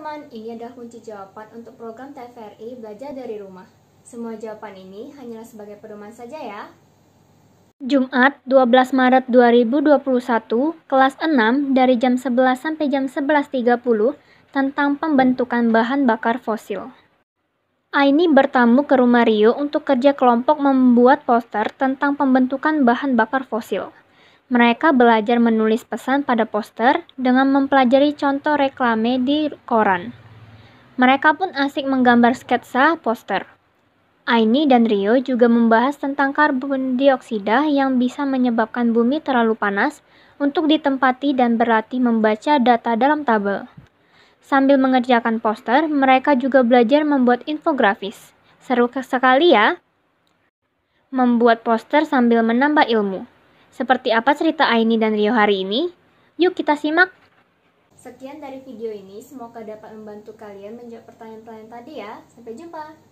teman-teman, ini adalah kunci jawaban untuk program TVRI Belajar dari Rumah. Semua jawaban ini hanyalah sebagai pedoman saja ya. Jumat 12 Maret 2021, kelas 6 dari jam 11 sampai jam 11.30 tentang pembentukan bahan bakar fosil. Aini bertamu ke rumah Rio untuk kerja kelompok membuat poster tentang pembentukan bahan bakar fosil. Mereka belajar menulis pesan pada poster dengan mempelajari contoh reklame di koran. Mereka pun asik menggambar sketsa poster. Aini dan Rio juga membahas tentang karbon dioksida yang bisa menyebabkan bumi terlalu panas untuk ditempati dan berlatih membaca data dalam tabel. Sambil mengerjakan poster, mereka juga belajar membuat infografis. Seru sekali ya! Membuat poster sambil menambah ilmu. Seperti apa cerita Aini dan Rio hari ini? Yuk kita simak! Sekian dari video ini, semoga dapat membantu kalian menjawab pertanyaan-pertanyaan tadi ya. Sampai jumpa!